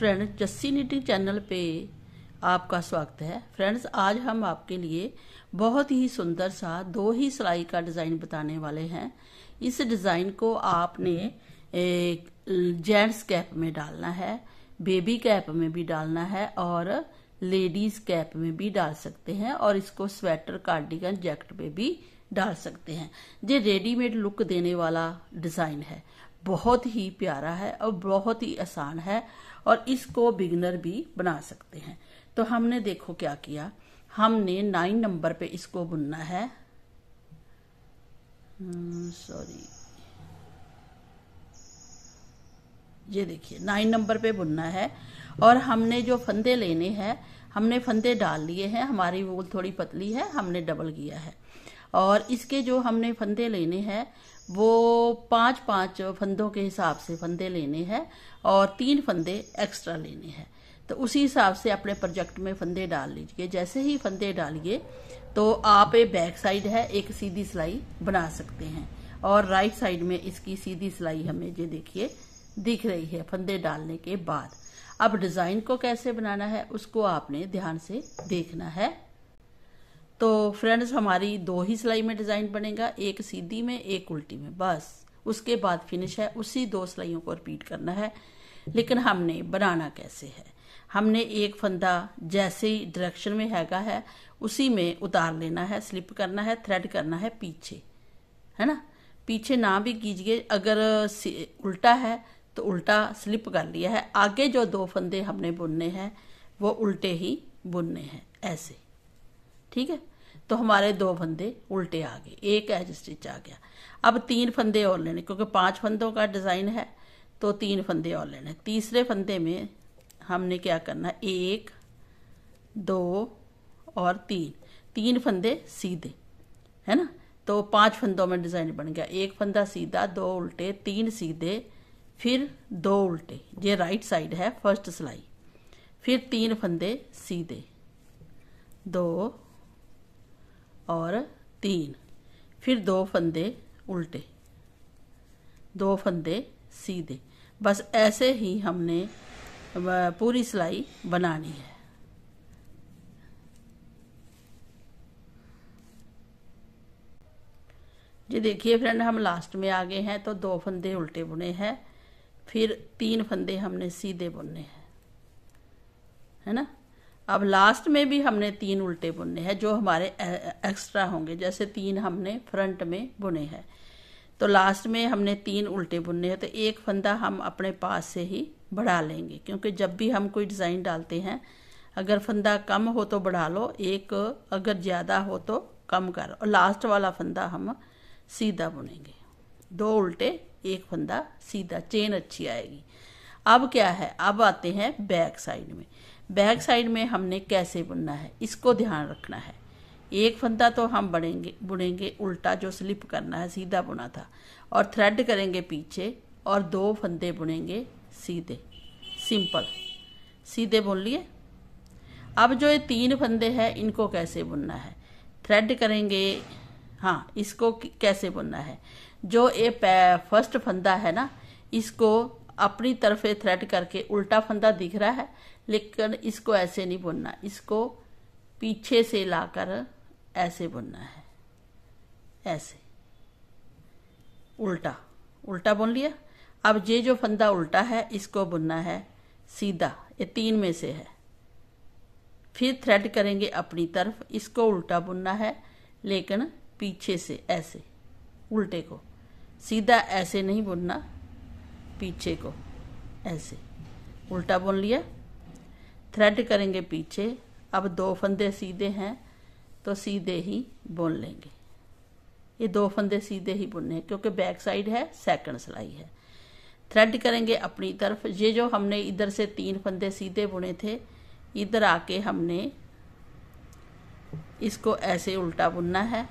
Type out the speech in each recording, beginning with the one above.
friend Jassi knitting channel पे आपका स्वागत है फ्रेंड्स आज हम आपके लिए बहुत ही सुंदर सा दो ही सिलाई का डिज़ाइन बताने वाले हैं इस डिज़ाइन को आपने जेंट्स कैप में डालना है बेबी कैप में भी डालना है और लेडीज कैप में भी डाल सकते हैं और इसको स्वेटर कार्डिगन जैकेट में भी डाल सकते हैं ये रेडीमेड लुक देने वाला डिज़ाइन है बहुत ही प्यारा है और बहुत ही आसान है और इसको बिगनर भी बना सकते हैं तो हमने देखो क्या किया हमने नाइन नंबर पे इसको बुनना है सॉरी हम्म, ये देखिए नाइन नंबर पे बुनना है और हमने जो फंदे लेने हैं हमने फंदे डाल लिए हैं हमारी वूल थोड़ी पतली है हमने डबल किया है और इसके जो हमने फंदे लेने हैं वो पांच पांच फंदों के हिसाब से फंदे लेने हैं और तीन फंदे एक्स्ट्रा लेने हैं तो उसी हिसाब से अपने प्रोजेक्ट में फंदे डाल लीजिए जैसे ही फंदे डालिए तो आप एक बैक साइड है एक सीधी सिलाई बना सकते हैं और राइट साइड में इसकी सीधी सिलाई हमें ये देखिए दिख रही है फंदे डालने के बाद अब डिजाइन को कैसे बनाना है उसको आपने ध्यान से देखना है तो फ्रेंड्स हमारी दो ही सिलाई में डिज़ाइन बनेगा एक सीधी में एक उल्टी में बस उसके बाद फिनिश है उसी दो सिलाइयों को रिपीट करना है लेकिन हमने बनाना कैसे है हमने एक फंदा जैसे ही डायरेक्शन में हैगा है उसी में उतार लेना है स्लिप करना है थ्रेड करना है पीछे है ना पीछे ना भी कीजिए अगर उल्टा है तो उल्टा स्लिप कर लिया है आगे जो दो फंदे हमने बुनने हैं वो उल्टे ही बुनने हैं ऐसे ठीक है तो हमारे दो फंदे उल्टे आ गए एक एज स्टिच आ गया अब तीन फंदे और लेने क्योंकि पांच फंदों का डिज़ाइन है तो तीन फंदे और लेने तीसरे फंदे में हमने क्या करना एक दो और तीन तीन फंदे सीधे है ना तो पांच फंदों में डिज़ाइन बन गया एक फंदा सीधा दो उल्टे तीन सीधे फिर दो उल्टे ये राइट साइड है फर्स्ट सिलाई फिर तीन फंदे सीधे दो और तीन फिर दो फंदे उल्टे दो फंदे सीधे बस ऐसे ही हमने पूरी सिलाई बनानी है जी देखिए फ्रेंड हम लास्ट में आ गए हैं तो दो फंदे उल्टे बुने हैं फिर तीन फंदे हमने सीधे बुनने हैं है ना अब लास्ट में भी हमने तीन उल्टे बुनने हैं जो हमारे एक्स्ट्रा होंगे जैसे तीन हमने फ्रंट में बुने हैं तो लास्ट में हमने तीन उल्टे बुनने हैं तो एक फंदा हम अपने पास से ही बढ़ा लेंगे क्योंकि जब भी हम कोई डिज़ाइन डालते हैं अगर फंदा कम हो तो बढ़ा लो एक अगर ज़्यादा हो तो कम करो और लास्ट वाला फंदा हम सीधा बुनेंगे दो उल्टे एक फंदा सीधा चेन अच्छी आएगी अब क्या है अब आते हैं बैक साइड में बैक साइड में हमने कैसे बुनना है इसको ध्यान रखना है एक फंदा तो हम बढ़ेंगे बुनेंगे उल्टा जो स्लिप करना है सीधा बुना था और थ्रेड करेंगे पीछे और दो फंदे बुनेंगे सीधे सिंपल सीधे बुन लिए अब जो ये तीन फंदे हैं इनको कैसे बुनना है थ्रेड करेंगे हाँ इसको कैसे बुनना है जो ये फर्स्ट फंदा है ना इसको अपनी तरफ थ्रेड करके उल्टा फंदा दिख रहा है लेकिन इसको ऐसे नहीं बुनना इसको पीछे से लाकर ऐसे बुनना है ऐसे उल्टा उल्टा बुन लिया अब ये जो फंदा उल्टा है इसको बुनना है सीधा ये तीन में से है फिर थ्रेड करेंगे अपनी तरफ इसको उल्टा बुनना है लेकिन पीछे से ऐसे उल्टे को सीधा ऐसे नहीं बुनना पीछे को ऐसे उल्टा बुन लिया थ्रेड करेंगे पीछे अब दो फंदे सीधे हैं तो सीधे ही बुन लेंगे ये दो फंदे सीधे ही बुनने हैं क्योंकि बैक साइड है सेकंड सिलाई है थ्रेड करेंगे अपनी तरफ ये जो हमने इधर से तीन फंदे सीधे बुने थे इधर आके हमने इसको ऐसे उल्टा बुनना है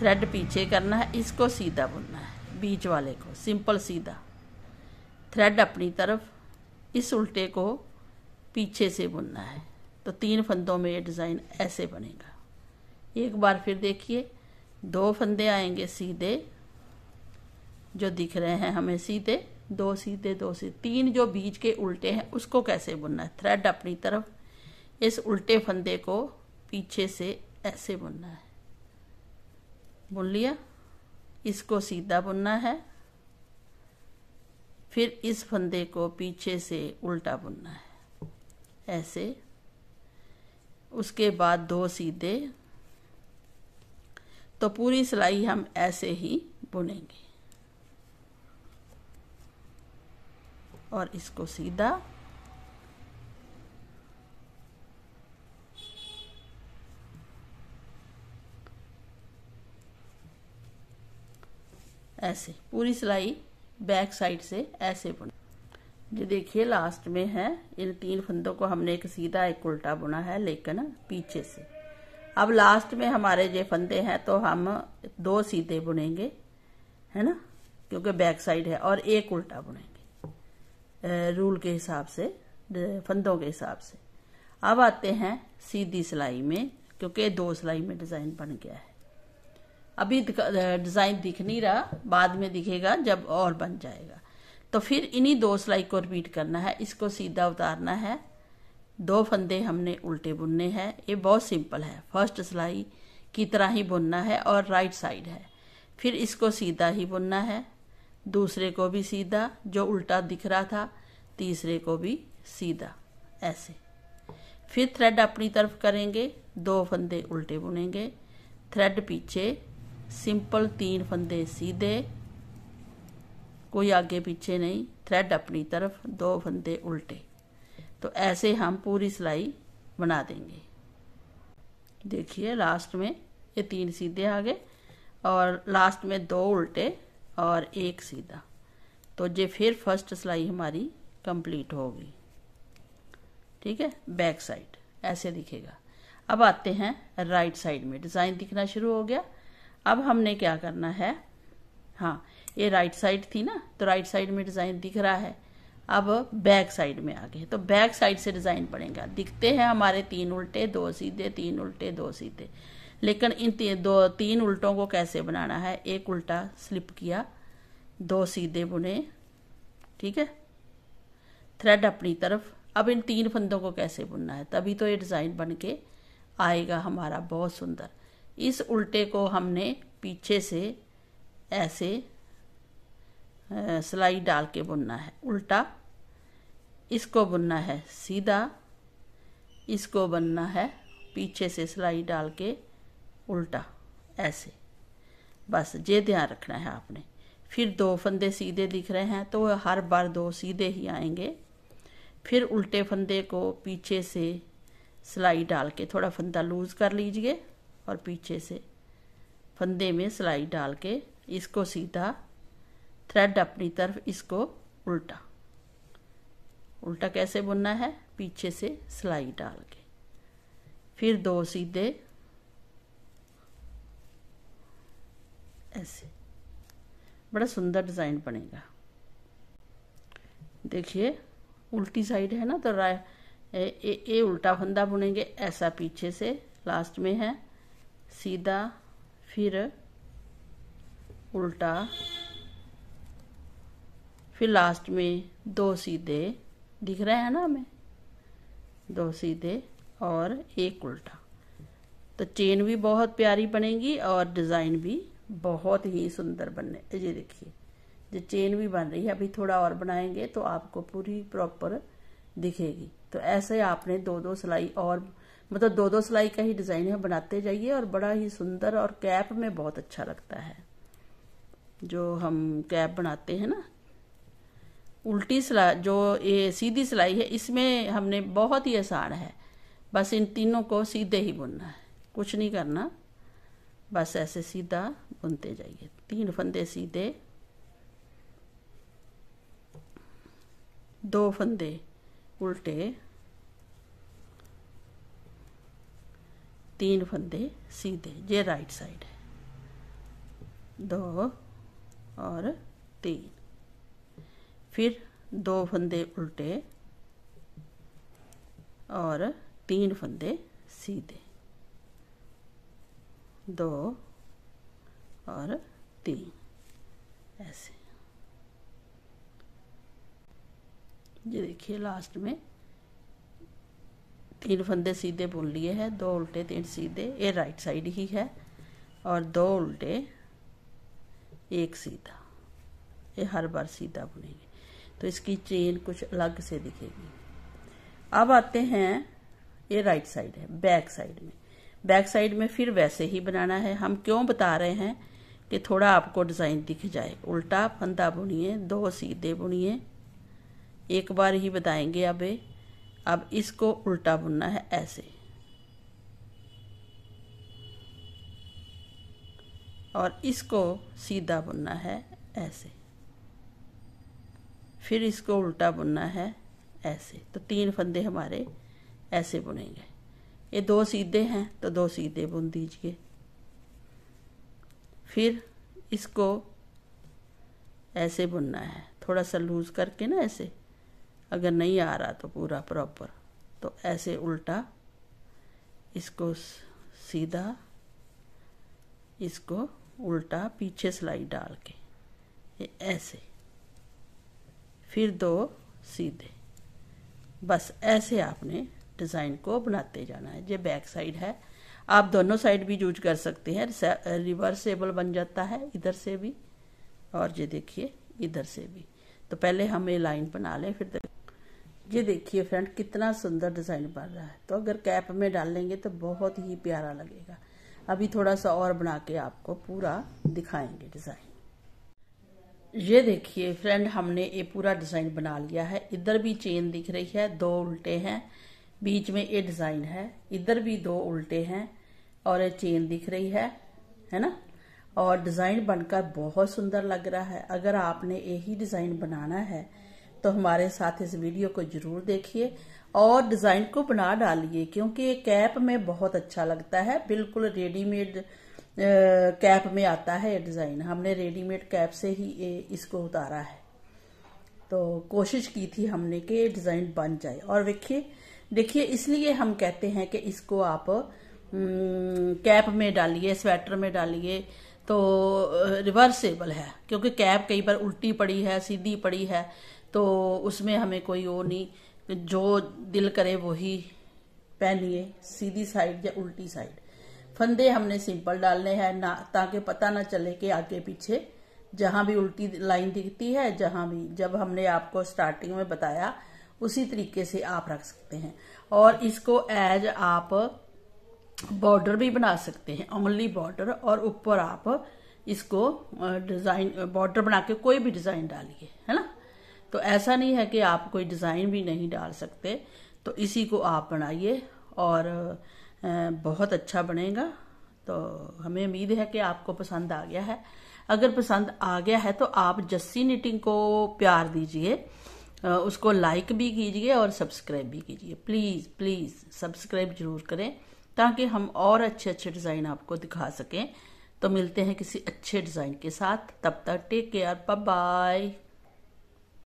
थ्रेड पीछे करना है इसको सीधा बुनना है बीच वाले को सिंपल सीधा थ्रेड अपनी तरफ इस उल्टे को पीछे से बुनना है तो तीन फंदों में ये डिज़ाइन ऐसे बनेगा एक बार फिर देखिए दो फंदे आएंगे सीधे जो दिख रहे हैं हमें सीधे दो सीधे दो सीधे तीन जो बीज के उल्टे हैं उसको कैसे बुनना है थ्रेड अपनी तरफ इस उल्टे फंदे को पीछे से ऐसे बुनना है बुन लिया इसको सीधा बुनना है फिर इस फंदे को पीछे से उल्टा बुनना है ऐसे उसके बाद दो सीधे तो पूरी सिलाई हम ऐसे ही बुनेंगे और इसको सीधा ऐसे पूरी सिलाई बैक साइड से ऐसे बुना ये देखिए लास्ट में है इन तीन फंदों को हमने एक सीधा एक उल्टा बुना है लेकिन पीछे से अब लास्ट में हमारे ये फंदे हैं तो हम दो सीधे बुनेंगे है ना क्योंकि बैक साइड है और एक उल्टा बुनेंगे रूल के हिसाब से फंदों के हिसाब से अब आते हैं सीधी सिलाई में क्योंकि दो सिलाई में डिजाइन बन गया है अभी डिज़ाइन दिख नहीं रहा बाद में दिखेगा जब और बन जाएगा तो फिर इन्हीं दो सिलाई को रिपीट करना है इसको सीधा उतारना है दो फंदे हमने उल्टे बुनने हैं ये बहुत सिंपल है फर्स्ट सिलाई की तरह ही बुनना है और राइट साइड है फिर इसको सीधा ही बुनना है दूसरे को भी सीधा जो उल्टा दिख रहा था तीसरे को भी सीधा ऐसे फिर थ्रेड अपनी तरफ करेंगे दो फंदे उल्टे बुनेंगे थ्रेड पीछे सिंपल तीन फंदे सीधे कोई आगे पीछे नहीं थ्रेड अपनी तरफ दो फंदे उल्टे तो ऐसे हम पूरी सिलाई बना देंगे देखिए लास्ट में ये तीन सीधे आ गए और लास्ट में दो उल्टे और एक सीधा तो ये फिर फर्स्ट सिलाई हमारी कंप्लीट होगी ठीक है बैक साइड ऐसे दिखेगा अब आते हैं राइट साइड में डिज़ाइन दिखना शुरू हो गया अब हमने क्या करना है हाँ ये राइट साइड थी ना तो राइट साइड में डिज़ाइन दिख रहा है अब बैक साइड में आ गए तो बैक साइड से डिज़ाइन पड़ेगा दिखते हैं हमारे तीन उल्टे दो सीधे तीन उल्टे दो सीधे लेकिन इन ती, दो तीन उल्टों को कैसे बनाना है एक उल्टा स्लिप किया दो सीधे बुने ठीक है थ्रेड अपनी तरफ अब इन तीन फंदों को कैसे बुनना है तभी तो ये डिज़ाइन बन के आएगा हमारा बहुत सुंदर इस उल्टे को हमने पीछे से ऐसे सिलाई डाल के बुनना है उल्टा इसको बुनना है सीधा इसको बनना है पीछे से सिलाई डाल के उल्टा ऐसे बस ये ध्यान रखना है आपने फिर दो फंदे सीधे दिख रहे हैं तो हर बार दो सीधे ही आएंगे फिर उल्टे फंदे को पीछे से सिलाई डाल के थोड़ा फंदा लूज़ कर लीजिए और पीछे से फंदे में सिलाई डाल के इसको सीधा थ्रेड अपनी तरफ इसको उल्टा उल्टा कैसे बुनना है पीछे से सिलाई डाल के फिर दो सीधे ऐसे बड़ा सुंदर डिज़ाइन बनेगा देखिए उल्टी साइड है ना तो राय ए, ए, ए उल्टा फंदा बुनेंगे ऐसा पीछे से लास्ट में है सीधा फिर उल्टा फिर लास्ट में दो सीधे दिख रहे हैं ना हमें दो सीधे और एक उल्टा तो चेन भी बहुत प्यारी बनेगी और डिज़ाइन भी बहुत ही सुंदर बनने ये देखिए जो चेन भी बन रही है अभी थोड़ा और बनाएंगे तो आपको पूरी प्रॉपर दिखेगी तो ऐसे आपने दो दो सिलाई और मतलब दो दो सिलाई का ही डिज़ाइन है बनाते जाइए और बड़ा ही सुंदर और कैप में बहुत अच्छा लगता है जो हम कैप बनाते हैं ना उल्टी सिलाई जो ये सीधी सिलाई है इसमें हमने बहुत ही आसान है बस इन तीनों को सीधे ही बुनना है कुछ नहीं करना बस ऐसे सीधा बुनते जाइए तीन फंदे सीधे दो फंदे उल्टे तीन फंदे सीधे ये राइट साइड है दो और तीन फिर दो फंदे उल्टे और तीन फंदे सीधे दो और तीन ऐसे ये देखिए लास्ट में तीन फंदे सीधे बुन लिए हैं दो उल्टे तीन सीधे ये राइट साइड ही है और दो उल्टे एक सीधा ये हर बार सीधा बुनेंगे तो इसकी चेन कुछ अलग से दिखेगी अब आते हैं ये राइट साइड है बैक साइड में बैक साइड में फिर वैसे ही बनाना है हम क्यों बता रहे हैं कि थोड़ा आपको डिज़ाइन दिख जाए उल्टा फंदा बुनिए दो सीधे बुनिए एक बार ही बताएंगे अब अब इसको उल्टा बुनना है ऐसे और इसको सीधा बुनना है ऐसे फिर इसको उल्टा बुनना है ऐसे तो तीन फंदे हमारे ऐसे बुनेंगे ये दो सीधे हैं तो दो सीधे बुन दीजिए फिर इसको ऐसे बुनना है थोड़ा सा लूज़ करके ना ऐसे अगर नहीं आ रहा तो पूरा प्रॉपर तो ऐसे उल्टा इसको सीधा इसको उल्टा पीछे सिलाई डाल के ये ऐसे फिर दो सीधे बस ऐसे आपने डिज़ाइन को बनाते जाना है ये बैक साइड है आप दोनों साइड भी यूज कर सकते हैं रिवर्सेबल बन जाता है इधर से भी और ये देखिए इधर से भी तो पहले हम ये लाइन बना लें फिर ये देखिए फ्रेंड कितना सुंदर डिज़ाइन बन रहा है तो अगर कैप में डालेंगे तो बहुत ही प्यारा लगेगा अभी थोड़ा सा और बना के आपको पूरा दिखाएंगे डिज़ाइन ये देखिए फ्रेंड हमने ये पूरा डिज़ाइन बना लिया है इधर भी चेन दिख रही है दो उल्टे हैं बीच में ये डिज़ाइन है इधर भी दो उल्टे हैं और ये चेन दिख रही है है ना और डिज़ाइन बनकर बहुत सुंदर लग रहा है अगर आपने यही डिज़ाइन बनाना है तो हमारे साथ इस वीडियो को जरूर देखिए और डिज़ाइन को बना डालिए क्योंकि ये कैप में बहुत अच्छा लगता है बिल्कुल रेडीमेड कैप में आता है ये डिज़ाइन हमने रेडीमेड कैप से ही ये इसको उतारा है तो कोशिश की थी हमने कि डिज़ाइन बन जाए और देखिए देखिए इसलिए हम कहते हैं कि इसको आप कैप में डालिए स्वेटर में डालिए तो रिवर्सेबल है क्योंकि कैब कई बार उल्टी पड़ी है सीधी पड़ी है तो उसमें हमें कोई वो नहीं जो दिल करे वही पहनिए सीधी साइड या उल्टी साइड फंदे हमने सिंपल डालने हैं ना ताकि पता ना चले कि आगे पीछे जहाँ भी उल्टी लाइन दिखती है जहाँ भी जब हमने आपको स्टार्टिंग में बताया उसी तरीके से आप रख सकते हैं और इसको एज आप बॉर्डर भी बना सकते हैं ओनली बॉर्डर और ऊपर आप इसको डिजाइन बॉर्डर बना के कोई भी डिजाइन डालिए है ना तो ऐसा नहीं है कि आप कोई डिजाइन भी नहीं डाल सकते तो इसी को आप बनाइए और बहुत अच्छा बनेगा तो हमें उम्मीद है कि आपको पसंद आ गया है अगर पसंद आ गया है तो आप जस्सी निटिंग को प्यार दीजिए उसको लाइक भी कीजिए और सब्सक्राइब भी कीजिए प्लीज़ प्लीज़ सब्सक्राइब जरूर करें ताकि हम और अच्छे अच्छे डिज़ाइन आपको दिखा सकें तो मिलते हैं किसी अच्छे डिज़ाइन के साथ तब तक टेक केयर बाय